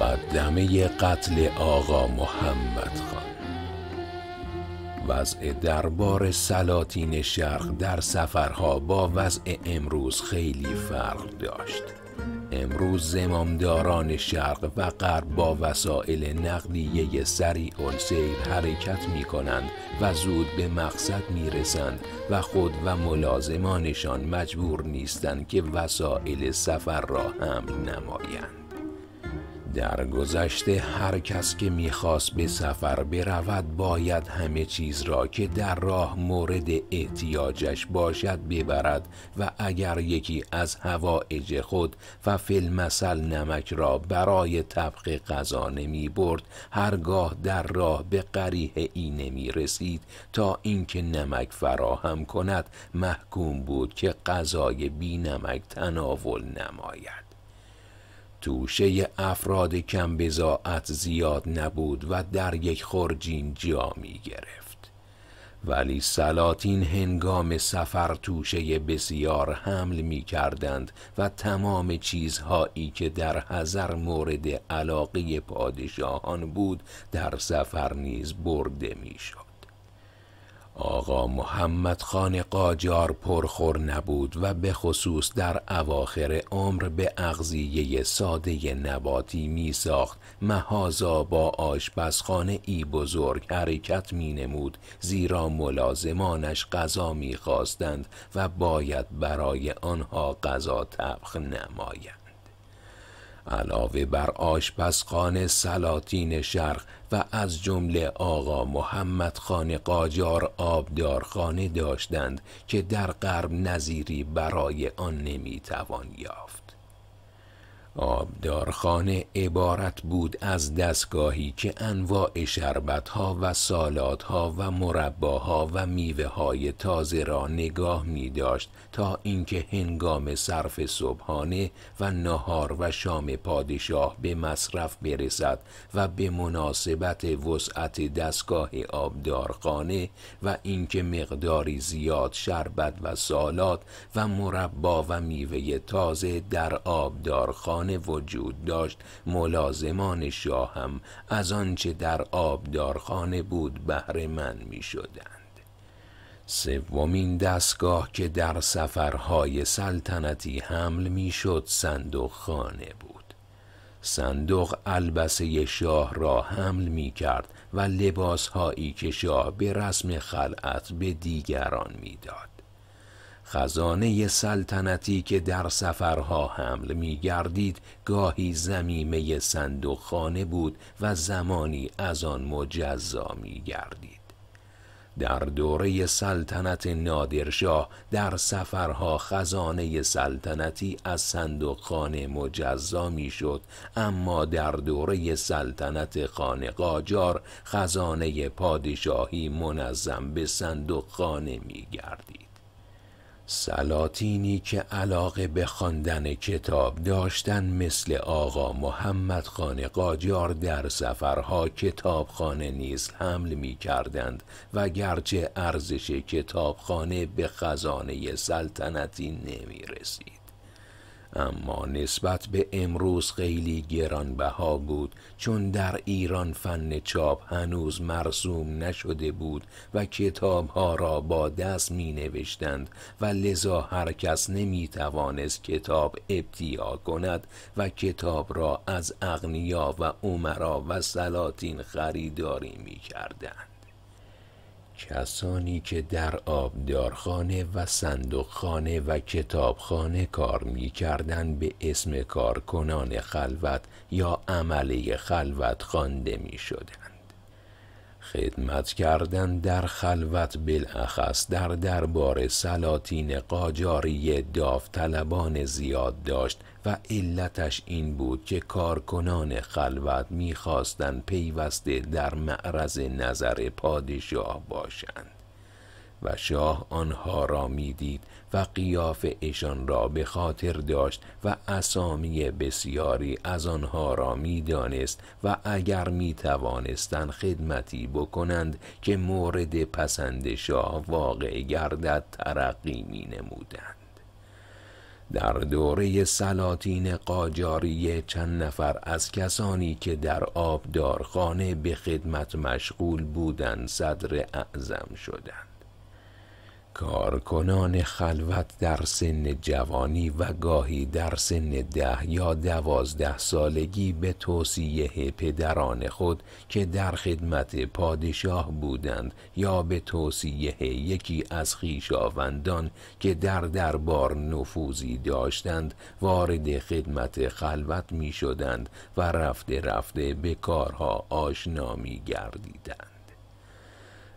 مقدمه قتل آقا محمد خان وضع دربار سلاطین شرق در سفرها با وضع امروز خیلی فرق داشت امروز زمامداران شرق و غرب با وسایل نقلیه سریع السیر حرکت می کنند و زود به مقصد می رسند و خود و ملازمانشان مجبور نیستند که وسایل سفر را هم نمایند. در گذشته هر کس که میخواست به سفر برود باید همه چیز را که در راه مورد احتیاجش باشد ببرد و اگر یکی از هوایج خود و فلمسل نمک را برای طبق غذا نمی برد هرگاه در راه به قریه ای نمی رسید تا اینکه نمک فراهم کند محکوم بود که غذای بی نمک تناول نماید توشه افراد کم بزاعت زیاد نبود و در یک خرجین جا می گرفت ولی سلاطین هنگام سفر توشه بسیار حمل می کردند و تمام چیزهایی که در هزار مورد علاقه پادشاهان بود در سفر نیز برده می آقا محمد خان قاجار پرخور نبود و به خصوص در اواخر عمر به اغذیه ساده نباتی می ساخت محازا با آشپزخانه ای بزرگ حرکت می نمود زیرا ملازمانش غذا می خواستند و باید برای آنها غذا تبخ نماید علاوه بر آشپزخانه سلاطین شرق و از جمله آقا محمد خان قاجار آبدارخانه داشتند که در غرب نظیری برای آن نمیتوان یافت آبدارخانه عبارت بود از دستگاهی که انواع شربتها و سالاتها و مرباها و میوه های تازه را نگاه می داشت تا اینکه هنگام صرف صبحانه و نهار و شام پادشاه به مصرف برسد و به مناسبت وسعت دستگاه آبدارخانه و اینکه مقداری زیاد شربت و سالات و مربا و میوه تازه در آبدارخانه وجود داشت ملازمان شاه هم از آنچه در آبدارخانه بود بهره من می شدن. سومین دستگاه که در سفرهای سلطنتی حمل میشد صندوق خانه بود صندوق البسه شاه را حمل می کرد و لباسهایی که شاه به رسم خلعت به دیگران میداد. خزانه سلطنتی که در سفرها حمل می گردید گاهی زمیمه صندوق خانه بود و زمانی از آن مجزا می گردید. در دوره سلطنت نادرشاه در سفرها خزانه سلطنتی از صندوقخانه مجزا میشد اما در دوره سلطنت خانه قاجار خزانه پادشاهی منظم به صندوقخانه میگردید سلاطینی که علاقه به خواندن کتاب داشتن مثل آقا محمد خان قاجار در سفرها کتابخانه نیز حمل می کردند و گرچه ارزش کتابخانه به خزانه سلطنتی نمی رسید. اما نسبت به امروز خیلی گرانبها بود چون در ایران فن چاپ هنوز مرسوم نشده بود و کتاب ها را با دست می نوشتند و لذا هر کس نمی توانست کتاب ابتیا کند و کتاب را از اغنیا و عمرا و سلاطین خریداری می کردند. کسانی که در آبدارخانه و صندوقخانه و کتابخانه کار می به اسم کارکنان خلوت یا عمله خلوت خوانده می خدمت کردن در خلوت بالاخص در دربار سلاطین قاجاری داوطلبان زیاد داشت و علتش این بود که کارکنان خلوت میخواستند پیوسته در معرض نظر پادشاه باشند و شاه آنها را میدید و قیاف اشان را به خاطر داشت و اسامی بسیاری از آنها را میدانست و اگر می توانستن خدمتی بکنند که مورد پسند شاه واقع گردد ترقی می نمودند. در دوره سلاطین قاجاری چند نفر از کسانی که در آبدارخانه به خدمت مشغول بودند صدر اعظم شدند کارکنان خلوت در سن جوانی و گاهی در سن ده یا دوازده سالگی به توصیه پدران خود که در خدمت پادشاه بودند یا به توصیه یکی از خیشاوندان که در دربار نفوذی داشتند وارد خدمت خلوت می شدند و رفته رفته به کارها آشنا می گردیدند.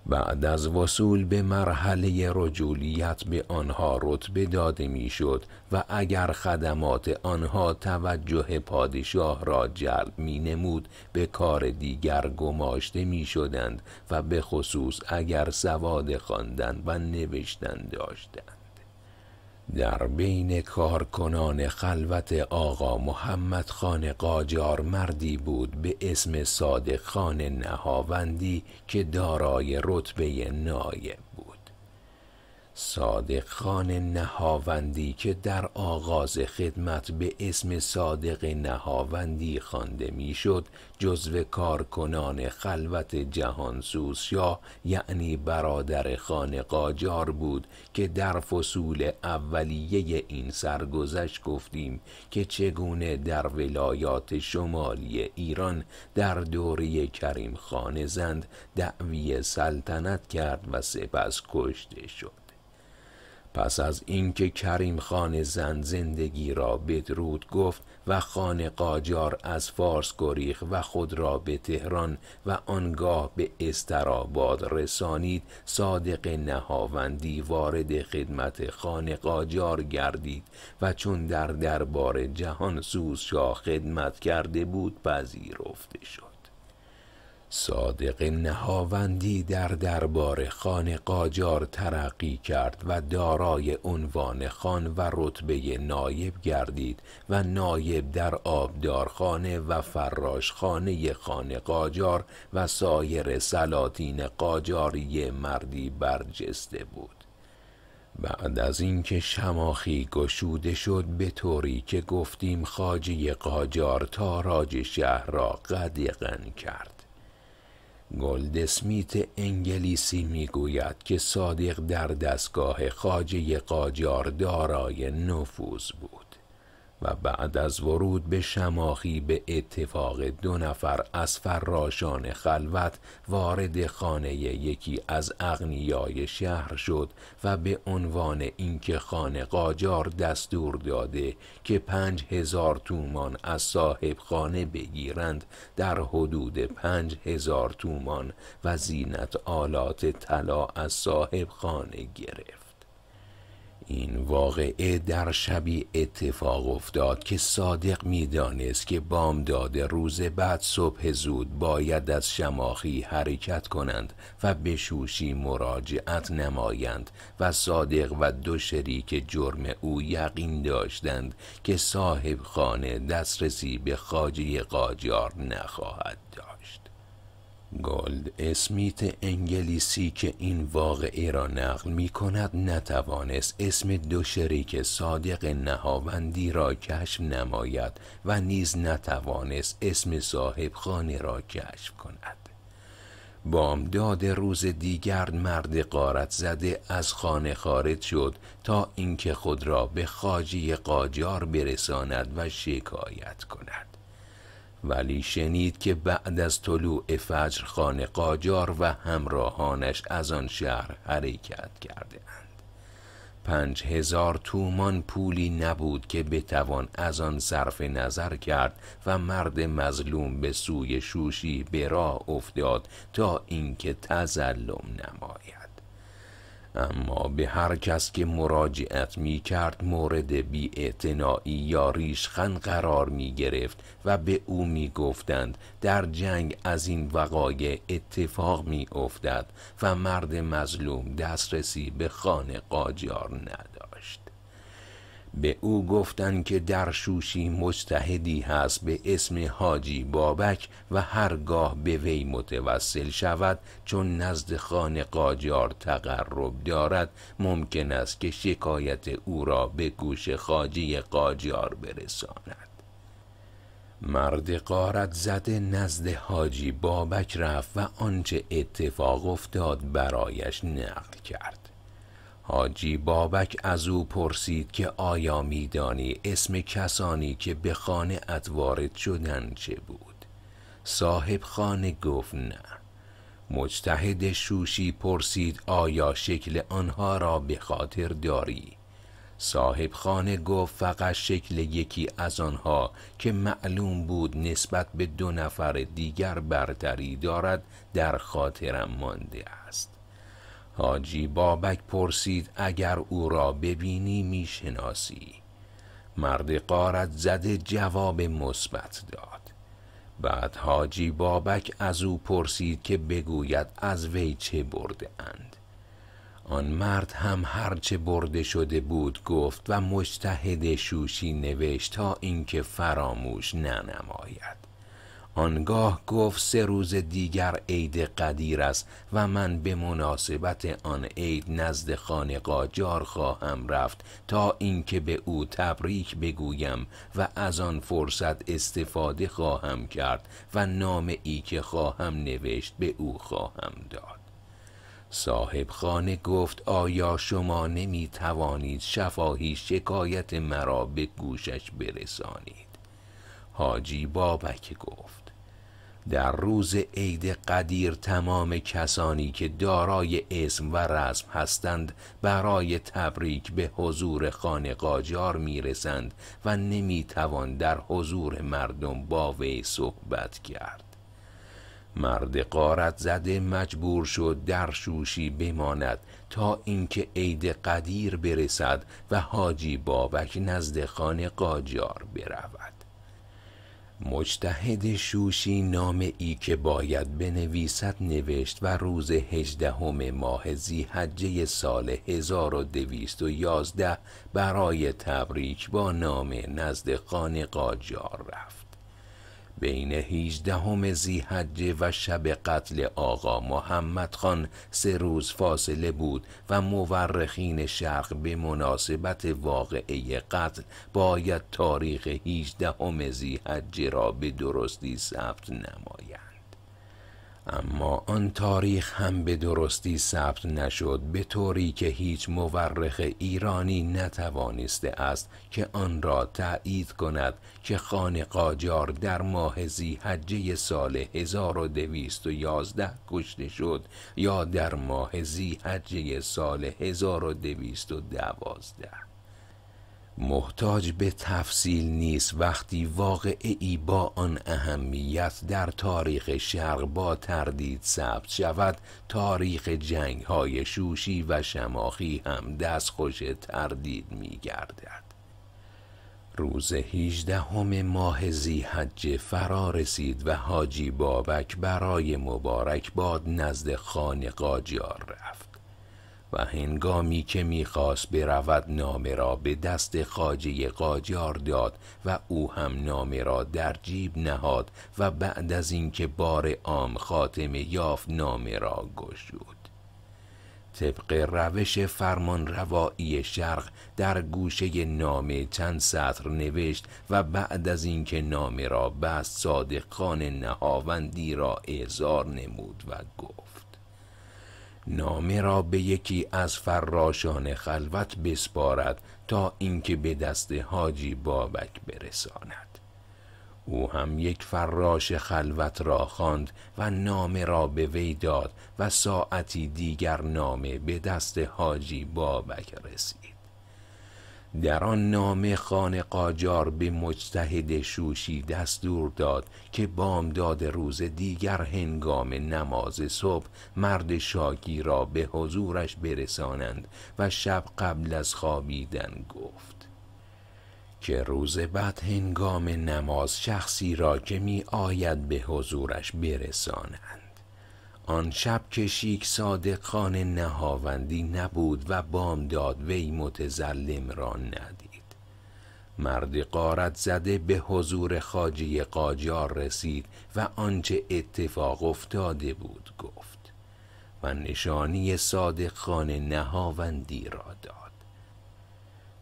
بعد از وصول به مرحله رجولیت به آنها رتبه داده میشد و اگر خدمات آنها توجه پادشاه را جلب می نمود به کار دیگر گماشته می شدند و به خصوص اگر سواد خواندن و نوشتن داشتند در بین کارکنان خلوت آقا محمد خان قاجار مردی بود به اسم صادق خان نهاوندی که دارای رتبه نایب بود صادق خان نهاوندی که در آغاز خدمت به اسم صادق نهاوندی خوانده میشد جزو کارکنان خلوت جهان یا یعنی برادر خان قاجار بود که در فصول اولیه این سرگذشت گفتیم که چگونه در ولایات شمالی ایران در دوره کریم خان زند دعوی سلطنت کرد و سپس کشته شد پس از اینکه کریم خان زن زندگی را بدرود گفت و خان قاجار از فارس گریخ و خود را به تهران و آنگاه به استراباد رسانید صادق نهاوندی وارد خدمت خان قاجار گردید و چون در دربار جهان سوز خدمت کرده بود پذیرفته شد صادق نهاوندی در دربار خان قاجار ترقی کرد و دارای عنوان خان و رتبه نایب گردید و نایب در آبدارخانه و فراشخانه خان قاجار و سایر سلاطین قاجاری مردی برجسته بود بعد از اینکه شماخی گشوده شد به طوری که گفتیم خاجی قاجار راج شهر را قدیقن کرد گلدسمیت انگلیسی میگوید که صادق در دستگاه خاجه قاجار دارای نفوذ بود و بعد از ورود به شماخی به اتفاق دو نفر از فراشان خلوت وارد خانه یکی از اغنیای شهر شد و به عنوان اینکه خانه قاجار دستور داده که پنج هزار تومان از صاحب خانه بگیرند در حدود پنج هزار تومان و زینت آلات طلا از صاحب خانه گرفت این واقعه در شبی اتفاق افتاد که صادق میدانست که بامداد داده روز بعد صبح زود باید از شماخی حرکت کنند و به شوشی مراجعت نمایند و صادق و دو شریک جرم او یقین داشتند که صاحب خانه دسترسی به خاجه قاجار نخواهد داشت. گلد اسمیت انگلیسی که این واقعه را نقل می کند نتوانست اسم دو شریک صادق نهاوندی را کشف نماید و نیز نتوانست اسم صاحب خانه را کشف کند بامداد روز دیگر مرد قارت زده از خانه خارج شد تا اینکه خود را به خاجی قاجار برساند و شکایت کند ولی شنید که بعد از طلوع فجر خان قاجار و همراهانش از آن شهر حرکت کرده اند. پنج هزار تومان پولی نبود که بتوان از آن صرف نظر کرد و مرد مظلوم به سوی شوشی به راه افتاد تا اینکه تظلم نماید اما به هر کس که مراجعت می کرد مورد بی یا ریشخن قرار می گرفت و به او می گفتند در جنگ از این وقایع اتفاق می افتد و مرد مظلوم دسترسی به خانه قاجار ندارد به او گفتند که در شوشی مجتهدی هست به اسم حاجی بابک و هرگاه به وی متوسل شود چون نزد خان قاجار تقرب دارد ممکن است که شکایت او را به گوش خاجی قاجار برساند مرد قارت زده نزد حاجی بابک رفت و آنچه اتفاق افتاد برایش نقل کرد حاجی بابک از او پرسید که آیا میدانی اسم کسانی که به خانه ات وارد شدن چه بود صاحب خانه گفت نه مجتهد شوشی پرسید آیا شکل آنها را به خاطر داری صاحب خانه گفت فقط شکل یکی از آنها که معلوم بود نسبت به دو نفر دیگر برتری دارد در خاطرم مانده است حاجی بابک پرسید اگر او را ببینی میشناسی مرد قارت زده جواب مثبت داد بعد حاجی بابک از او پرسید که بگوید از وی چه برده اند آن مرد هم هرچه برده شده بود گفت و مجتهد شوشی نوشت تا اینکه فراموش ننماید آنگاه گفت سه روز دیگر عید قدیر است و من به مناسبت آن عید نزد خانه قاجار خواهم رفت تا اینکه به او تبریک بگویم و از آن فرصت استفاده خواهم کرد و نام ای که خواهم نوشت به او خواهم داد صاحب خانه گفت آیا شما نمی توانید شفاهی شکایت مرا به گوشش برسانید حاجی بابک گفت در روز عید قدیر تمام کسانی که دارای اسم و رسم هستند برای تبریک به حضور خانه قاجار میرسند و نمیتوان در حضور مردم با وی صحبت کرد مرد قارت زده مجبور شد در شوشی بماند تا اینکه عید قدیر برسد و حاجی بابک نزد خانه قاجار برود مجتهد شوشی نام ای که باید بنویسد نوشت و روز هجدهم ماه حجه سال 1211 برای تبریک با نام نزد خان قاجار رفت بین 18 زیحجه و شب قتل آقا محمد خان سه روز فاصله بود و مورخین شرق به مناسبت واقعه قتل باید تاریخ 18 زیحجه را به درستی ثبت نماید. اما آن تاریخ هم به درستی ثبت نشد به طوری که هیچ مورخ ایرانی نتوانسته است که آن را تایید کند که خان قاجار در ماه زیحجه سال 1211 کشته شد یا در ماه زیحجه سال 1212 محتاج به تفصیل نیست وقتی واقع ای با آن اهمیت در تاریخ شرق با تردید ثبت شود تاریخ جنگ های شوشی و شماخی هم دستخوش تردید می گردد روز همه ماه حج فرا رسید و حاجی بابک برای مبارک باد نزد خان قاجار رفت و هنگامی که میخواست برود نامه را به دست خاجه قاجار داد و او هم نامه را در جیب نهاد و بعد از اینکه بار عام خاتم یاف نامه را گشود طبق روش فرمان روایی شرق در گوشه نامه چند سطر نوشت و بعد از اینکه نامه را بست صادق خان نهاوندی را اعزار نمود و گفت نامه را به یکی از فراشان خلوت بسپارد تا اینکه به دست حاجی بابک برساند او هم یک فراش خلوت را خواند و نامه را به وی داد و ساعتی دیگر نامه به دست حاجی بابک رسید در آن نامه خان قاجار به مجتهد شوشی دستور داد که بامداد روز دیگر هنگام نماز صبح مرد شاکی را به حضورش برسانند و شب قبل از خوابیدن گفت که روز بعد هنگام نماز شخصی را که می آید به حضورش برسانند آن شب که شیک صادق خان نهاوندی نبود و بامداد وی متظلم را ندید مرد قارت زده به حضور خاجی قاجار رسید و آنچه اتفاق افتاده بود گفت و نشانی صادق خان نهاوندی را داد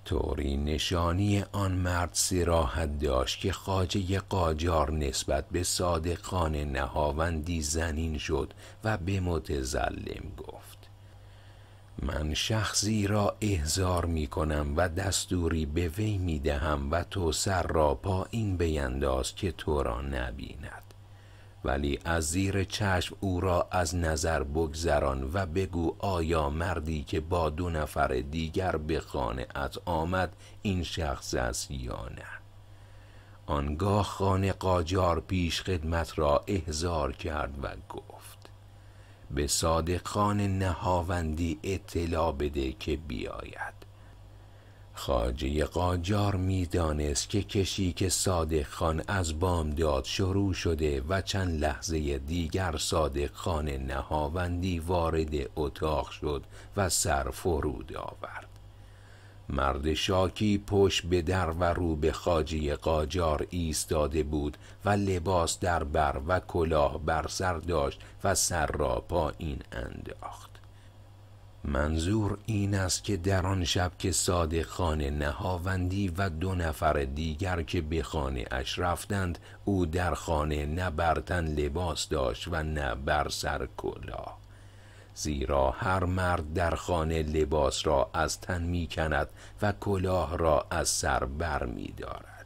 طوری نشانی آن مرد سراحت داشت که خاجه قاجار نسبت به صادقان نهاوندی زنین شد و به متزلم گفت من شخصی را احضار می کنم و دستوری به وی می دهم و تو سر را پایین بینداز که تو را نبیند ولی از زیر چشم او را از نظر بگذران و بگو آیا مردی که با دو نفر دیگر به خانه ات آمد این شخص است یا نه آنگاه خانه قاجار پیش خدمت را احضار کرد و گفت به صادق خان نهاوندی اطلاع بده که بیاید خاجه قاجار میدانست که کشیک صادق خان از بام داد شروع شده و چند لحظه دیگر صادق خان نهاوندی وارد اتاق شد و سر فرود آورد مرد شاکی پشت به در و رو به خاجه قاجار ایستاده بود و لباس در بر و کلاه بر سر داشت و سر را پایین انداخت منظور این است که در آن شب که صادق خان نهاوندی و دو نفر دیگر که به خانه اش رفتند او در خانه نه تن لباس داشت و نه بر سر کلاه زیرا هر مرد در خانه لباس را از تن می کند و کلاه را از سر بر می دارد.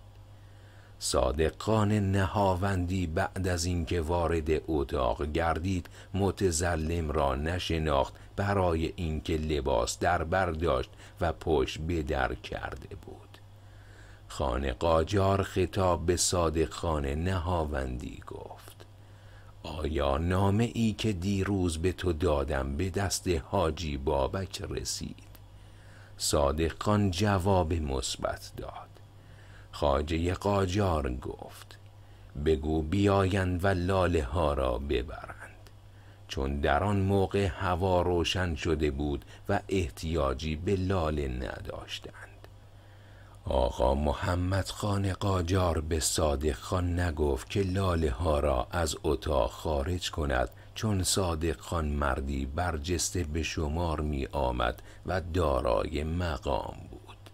صادقان نهاوندی بعد از اینکه وارد اتاق گردید متزلم را نشناخت برای اینکه لباس در داشت و پشت به در کرده بود خانه قاجار خطاب به صادق خان نهاوندی گفت آیا نام ای که دیروز به تو دادم به دست حاجی بابک رسید صادق خان جواب مثبت داد خاجه قاجار گفت بگو بیایند و لاله ها را ببر چون در آن موقع هوا روشن شده بود و احتیاجی به لاله نداشتند آقا محمد خان قاجار به صادق خان نگفت که لاله ها را از اتاق خارج کند چون صادق خان مردی برجسته به شمار می آمد و دارای مقام بود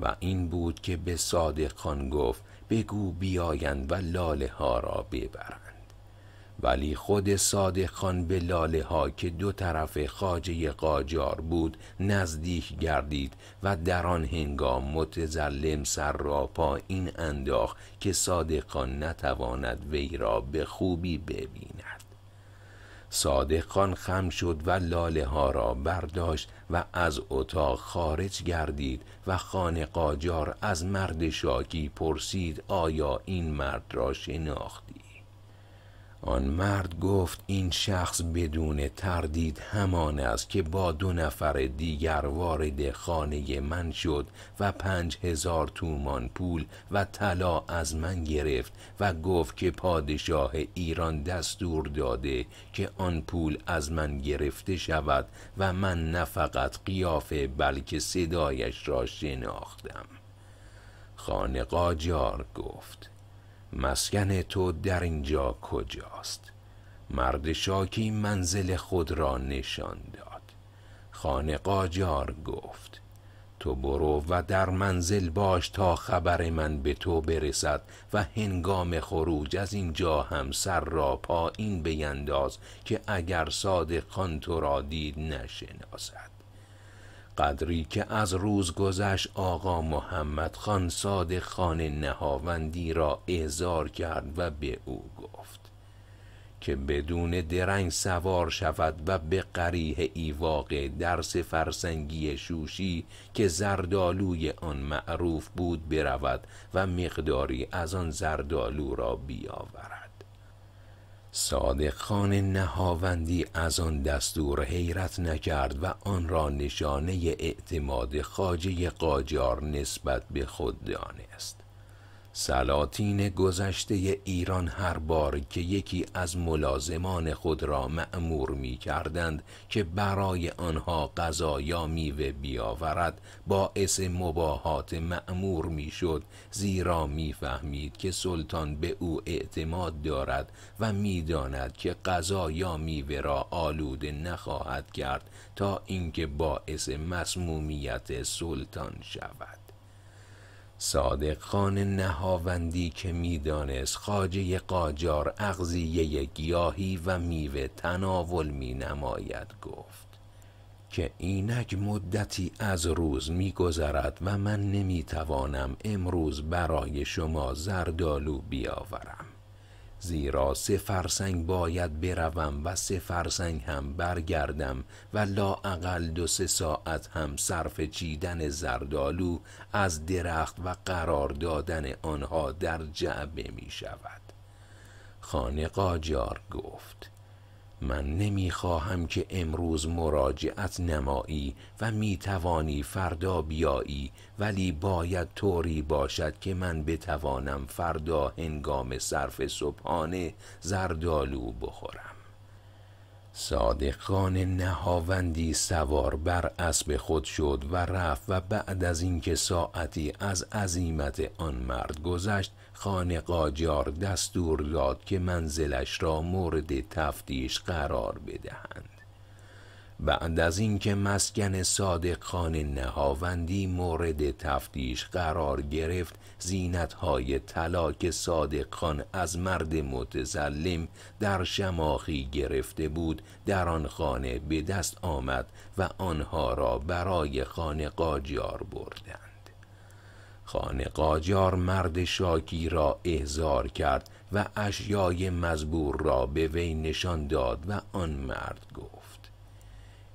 و این بود که به صادق خان گفت بگو بیایند و لاله ها را ببرند ولی خود صادق خان به لاله ها که دو طرف خاجه قاجار بود نزدیک گردید و در آن هنگام متزلم سر را این انداخ که صادق خان نتواند وی را به خوبی ببیند صادق خان خم شد و لاله ها را برداشت و از اتاق خارج گردید و خان قاجار از مرد شاکی پرسید آیا این مرد را شناختی آن مرد گفت این شخص بدون تردید همان است که با دو نفر دیگر وارد خانه من شد و پنج هزار تومان پول و طلا از من گرفت و گفت که پادشاه ایران دستور داده که آن پول از من گرفته شود و من نه فقط قیافه بلکه صدایش را شناختم خانه قاجار گفت مسکن تو در اینجا کجاست مرد شاکی منزل خود را نشان داد خانه قاجار گفت تو برو و در منزل باش تا خبر من به تو برسد و هنگام خروج از اینجا هم سر را پایین بینداز که اگر صادق خان تو را دید نشناسد قدری که از روز گذشت آقا محمد خان صادق خان نهاوندی را احضار کرد و به او گفت که بدون درنگ سوار شود و به قریه واقع درس فرسنگی شوشی که زردالوی آن معروف بود برود و مقداری از آن زردالو را بیاورد صادق خان نهاوندی از آن دستور حیرت نکرد و آن را نشانه اعتماد خاجه قاجار نسبت به خود دانست سلاطین گذشته ایران هر بار که یکی از ملازمان خود را مأمور می کردند که برای آنها غذا یا میوه بیاورد باعث مباهات مأمور می شد زیرا می فهمید که سلطان به او اعتماد دارد و می داند که غذا یا میوه را آلوده نخواهد کرد تا اینکه باعث مسمومیت سلطان شود صادق خان نهاوندی که میدانست خاجه قاجار اغزیه گیاهی و میوه تناول می نماید گفت که اینک مدتی از روز میگذرد و من توانم امروز برای شما زردالو بیاورم زیرا سه فرسنگ باید بروم و سه فرسنگ هم برگردم و لااقل دو سه ساعت هم صرف چیدن زردالو از درخت و قرار دادن آنها در جعبه می شود خانه قاجار گفت من نمیخواهم که امروز مراجعت نمایی و میتوانی فردا بیایی ولی باید طوری باشد که من بتوانم فردا هنگام صرف صبحانه زردالو بخورم صادقان نهاوندی سوار بر اسب خود شد و رفت و بعد از اینکه ساعتی از عزیمت آن مرد گذشت خان قاجار دستور داد که منزلش را مورد تفتیش قرار بدهند بعد از اینکه مسکن صادق خان نهاوندی مورد تفتیش قرار گرفت زینت های طلا که صادق خان از مرد متزلم در شماخی گرفته بود در آن خانه به دست آمد و آنها را برای خانه قاجار بردند خانه قاجار مرد شاکی را احضار کرد و اشیای مزبور را به وی نشان داد و آن مرد گفت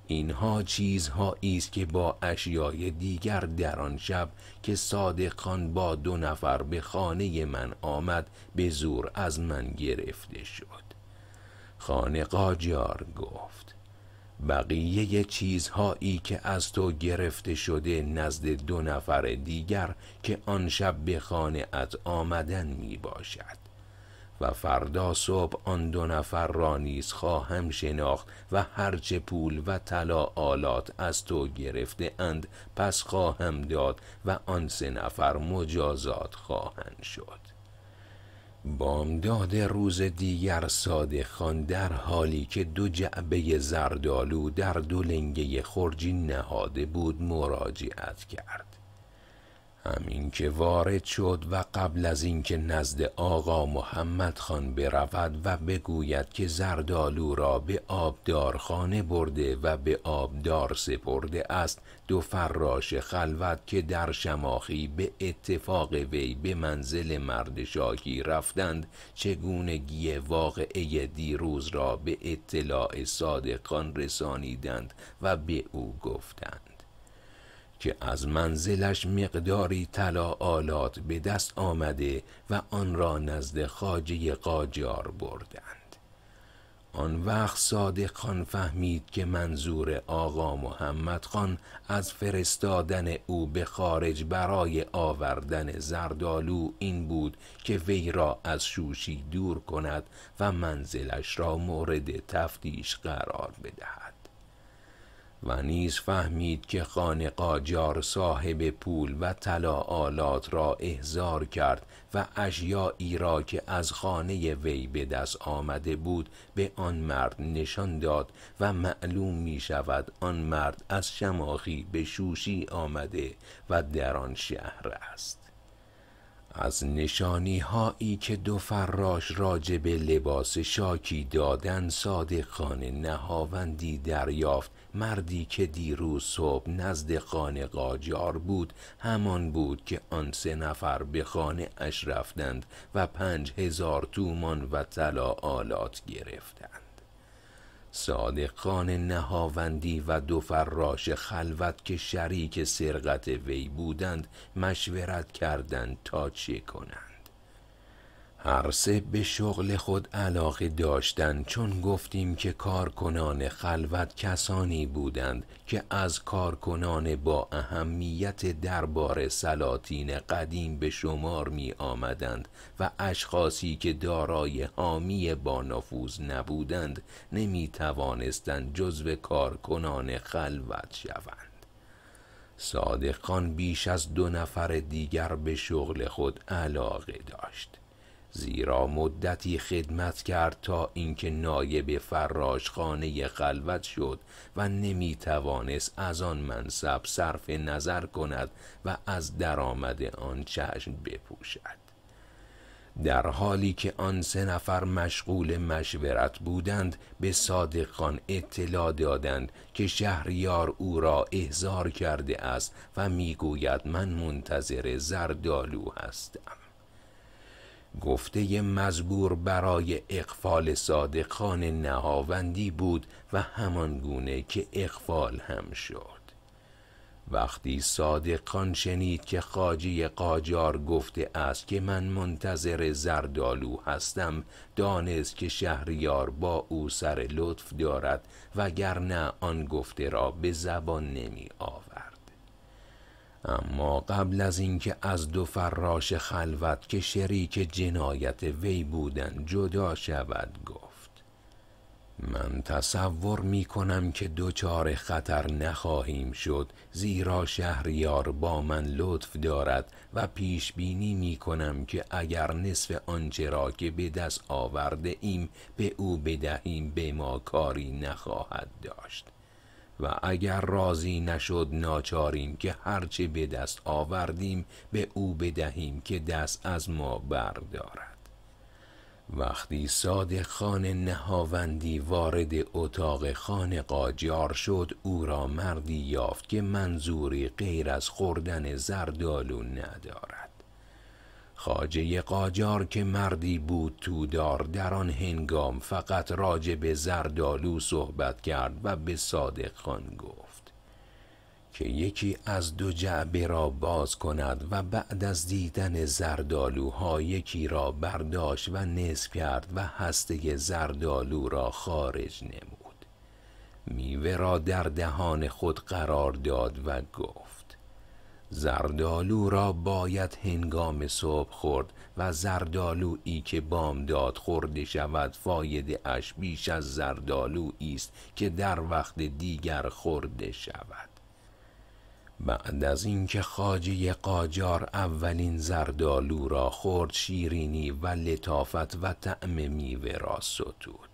اینها چیزهایی است که با اشیای دیگر در آن شب که صادق خان با دو نفر به خانه من آمد به زور از من گرفته شد خانه قاجار گفت بقیه چیزهایی که از تو گرفته شده نزد دو نفر دیگر که آن شب به خانه ات آمدن می باشد و فردا صبح آن دو نفر را نیز خواهم شناخت و هرچه پول و طلا آلات از تو گرفته اند پس خواهم داد و آن سه نفر مجازات خواهند شد بامداد روز دیگر خان در حالی که دو جعبه زردالو در دو لنگه خرجی نهاده بود مراجعت کرد همین که وارد شد و قبل از اینکه نزد آقا محمد خان برود و بگوید که زردالو را به آبدارخانه برده و به آبدار سپرده است دو فراش خلوت که در شماخی به اتفاق وی به منزل مرد شاکی رفتند چگونگی واقعه دیروز را به اطلاع صادقان رسانیدند و به او گفتند که از منزلش مقداری طلا آلات به دست آمده و آن را نزد خاجه قاجار بردند آن وقت صادق خان فهمید که منظور آقا محمد خان از فرستادن او به خارج برای آوردن زردالو این بود که وی را از شوشی دور کند و منزلش را مورد تفتیش قرار بدهد و نیز فهمید که خانه قاجار صاحب پول و طلا آلات را احضار کرد و اشیایی را که از خانه وی به دست آمده بود به آن مرد نشان داد و معلوم می شود آن مرد از شماخی به شوشی آمده و در آن شهر است از نشانی هایی که دو فراش راجب لباس شاکی دادن صادق خانه نهاوندی دریافت مردی که دیروز صبح نزد خانه قاجار بود همان بود که آن سه نفر به خانه اش رفتند و پنج هزار تومان و طلا آلات گرفتند صادق خان نهاوندی و دو فراش خلوت که شریک سرقت وی بودند مشورت کردند تا چه کنند هر سه به شغل خود علاقه داشتند چون گفتیم که کارکنان خلوت کسانی بودند که از کارکنان با اهمیت دربار سلاطین قدیم به شمار می آمدند و اشخاصی که دارای حامی با نفوذ نبودند نمی توانستند جزو کارکنان خلوت شوند صادقان بیش از دو نفر دیگر به شغل خود علاقه داشت زیرا مدتی خدمت کرد تا اینکه نایب خانه خلوت شد و نمی توانست از آن منصب صرف نظر کند و از درآمد آن چشم بپوشد در حالی که آن سه نفر مشغول مشورت بودند به صادقان اطلاع دادند که شهریار او را احضار کرده است و میگوید من منتظر زردالو هستم گفته مزبور برای اقفال صادقان نهاوندی بود و همان گونه که اقفال هم شد وقتی صادقان شنید که خاجی قاجار گفته است که من منتظر زردالو هستم دانست که شهریار با او سر لطف دارد وگرنه آن گفته را به زبان نمی آورد اما قبل از اینکه از دو فراش خلوت که شریک جنایت وی بودن جدا شود گفت من تصور می کنم که دوچار خطر نخواهیم شد زیرا شهریار با من لطف دارد و پیش بینی می کنم که اگر نصف آنچه را که به دست آورده ایم به او بدهیم به ما کاری نخواهد داشت و اگر راضی نشد ناچاریم که هرچه به دست آوردیم به او بدهیم که دست از ما بردارد وقتی صادق خان نهاوندی وارد اتاق خان قاجار شد او را مردی یافت که منظوری غیر از خوردن زردالو ندارد خاجه قاجار که مردی بود تودار در آن هنگام فقط راجع به زردالو صحبت کرد و به صادق خان گفت که یکی از دو جعبه را باز کند و بعد از دیدن زردالوها یکی را برداشت و نصف کرد و هسته زردالو را خارج نمود میوه را در دهان خود قرار داد و گفت زردالو را باید هنگام صبح خورد و زردالو ای که بامداد خورده شود فایده اش بیش از زردالو است که در وقت دیگر خورده شود بعد از اینکه خاجه قاجار اولین زردالو را خورد شیرینی و لطافت و طعم میوه را ستود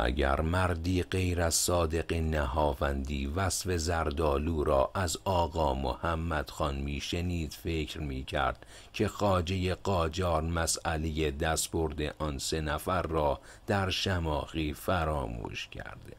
اگر مردی غیر از صادق نهاوندی وصف زردالو را از آقا محمد خان میشنید فکر میکرد که خاجه قاجار مسئله برده آن سه نفر را در شماخی فراموش کرده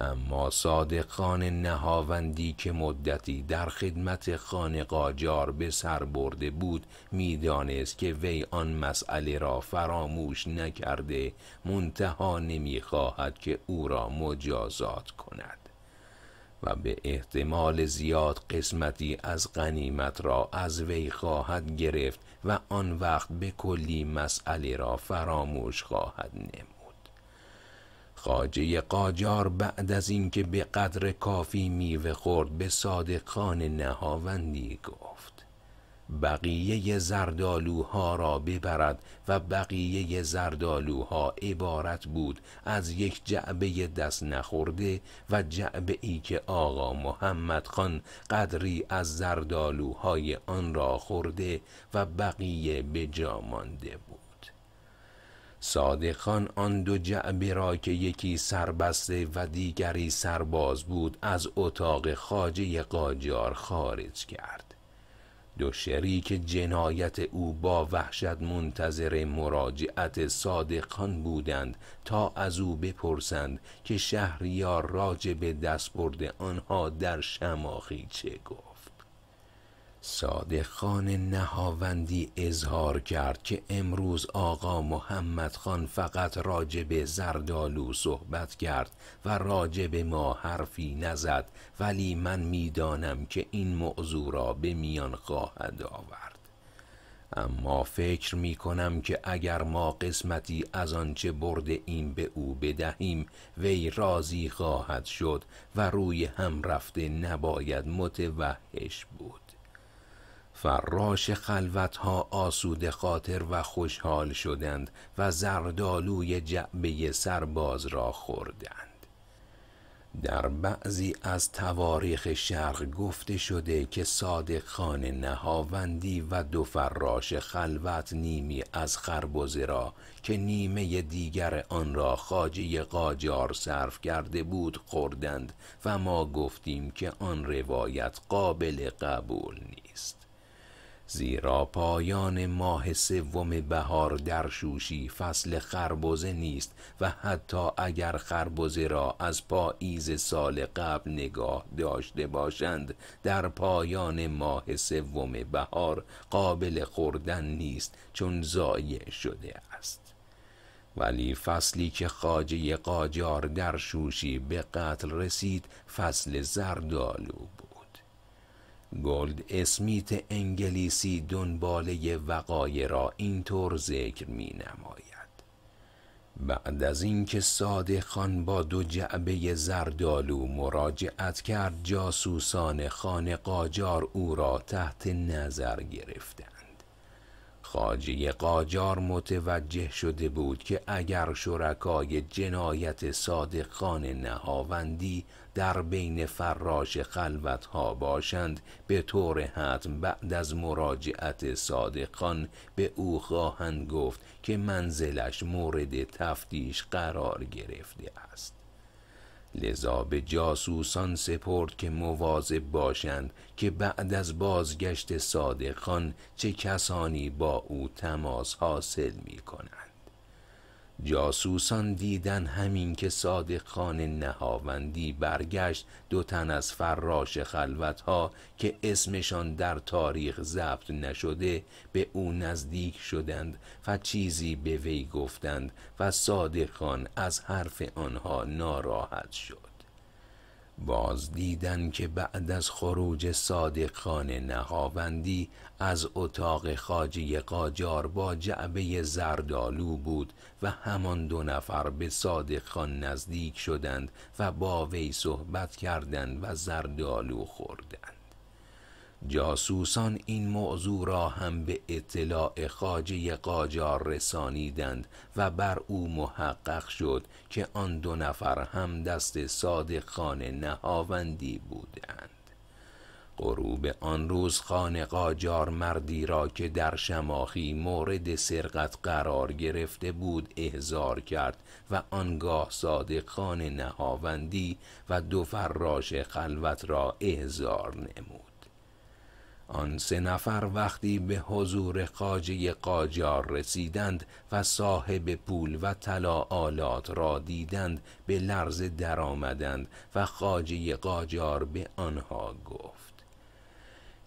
اما صادقان نهاوندی که مدتی در خدمت خان قاجار به سر برده بود میدانست که وی آن مسئله را فراموش نکرده منتها نمیخواهد که او را مجازات کند و به احتمال زیاد قسمتی از غنیمت را از وی خواهد گرفت و آن وقت به کلی مسئله را فراموش خواهد نمود خاجه قاجار بعد از اینکه به قدر کافی میوه خورد به صادقان نهاوندی گفت بقیه زردالوها را ببرد و بقیه زردالوها عبارت بود از یک جعبه دست نخورده و جعبه ای که آقا محمد خان قدری از زردالوهای آن را خورده و بقیه به جا مانده بود صادقان آن دو جعبه را که یکی سربسته و دیگری سرباز بود از اتاق خاجه قاجار خارج کرد دو شریک جنایت او با وحشت منتظر مراجعت صادقان بودند تا از او بپرسند که شهریار راجب دست برده آنها در شماخی چه گفت خان نهاوندی اظهار کرد که امروز آقا محمد خان فقط راجب زردالو صحبت کرد و راجب ما حرفی نزد ولی من میدانم که این موضوع را به میان خواهد آورد اما فکر می کنم که اگر ما قسمتی از آنچه برده این به او بدهیم وی راضی خواهد شد و روی هم رفته نباید متوحش بود فراش خلوتها آسود خاطر و خوشحال شدند و زردالوی جعبه سرباز را خوردند در بعضی از تواریخ شرق گفته شده که صادق خان نهاوندی و دو فراش خلوت نیمی از خربزه را که نیمه دیگر آن را خاجه قاجار صرف کرده بود خوردند و ما گفتیم که آن روایت قابل قبول نیست زیرا پایان ماه سوم بهار در شوشی فصل خربزه نیست و حتی اگر خربزه را از پاییز سال قبل نگاه داشته باشند در پایان ماه سوم بهار قابل خوردن نیست چون زایع شده است ولی فصلی که خاجه قاجار در شوشی به قتل رسید فصل زردالو گلد اسمیت انگلیسی دنباله وقایع را اینطور ذکر می نماید بعد از اینکه ساده خان با دو جعبه زردالو مراجعت کرد جاسوسان خان قاجار او را تحت نظر گرفتند خاجه قاجار متوجه شده بود که اگر شرکای جنایت صادقان نهاوندی در بین فراش خلوت ها باشند به طور حتم بعد از مراجعت صادقان به او خواهند گفت که منزلش مورد تفتیش قرار گرفته است لذا به جاسوسان سپرد که مواظب باشند که بعد از بازگشت صادقان چه کسانی با او تماس حاصل می کنند. جاسوسان دیدن همین که صادق خان نهاوندی برگشت دو تن از فراش خلوت ها که اسمشان در تاریخ ضبط نشده به او نزدیک شدند و چیزی به وی گفتند و صادق خان از حرف آنها ناراحت شد باز دیدن که بعد از خروج صادق خان نهاوندی از اتاق خاجی قاجار با جعبه زردالو بود و همان دو نفر به صادق خان نزدیک شدند و با وی صحبت کردند و زردالو خوردند جاسوسان این موضوع را هم به اطلاع خاجه قاجار رسانیدند و بر او محقق شد که آن دو نفر هم دست صادق خان نهاوندی بودند غروب آن روز خان قاجار مردی را که در شماخی مورد سرقت قرار گرفته بود احضار کرد و آنگاه صادق خان نهاوندی و دو فراش خلوت را احضار نمود آن سه نفر وقتی به حضور خاجه قاجار رسیدند و صاحب پول و طلا آلات را دیدند به لرز درآمدند و خاجه قاجار به آنها گفت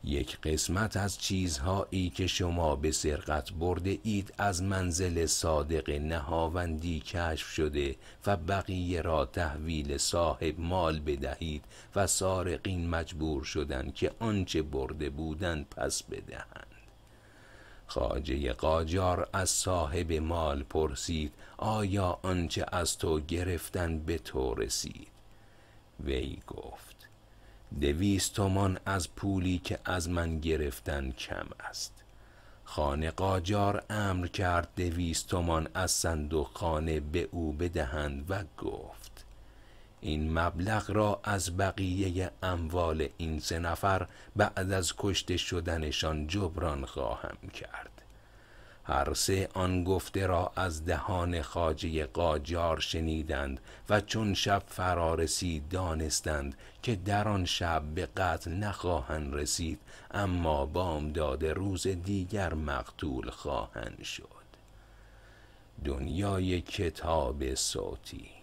یک قسمت از چیزهایی که شما به سرقت برده اید از منزل صادق نهاوندی کشف شده و بقیه را تحویل صاحب مال بدهید و سارقین مجبور شدند که آنچه برده بودند پس بدهند خاجه قاجار از صاحب مال پرسید آیا آنچه از تو گرفتن به تو رسید وی گفت دویست تومان از پولی که از من گرفتن کم است خانه قاجار امر کرد دویست تومان از صندوق خانه به او بدهند و گفت این مبلغ را از بقیه اموال این سه نفر بعد از کشته شدنشان جبران خواهم کرد هر سه آن گفته را از دهان خاجه قاجار شنیدند و چون شب فرارسید دانستند که در آن شب به قتل نخواهند رسید اما بامداد روز دیگر مقتول خواهند شد دنیای کتاب صوتی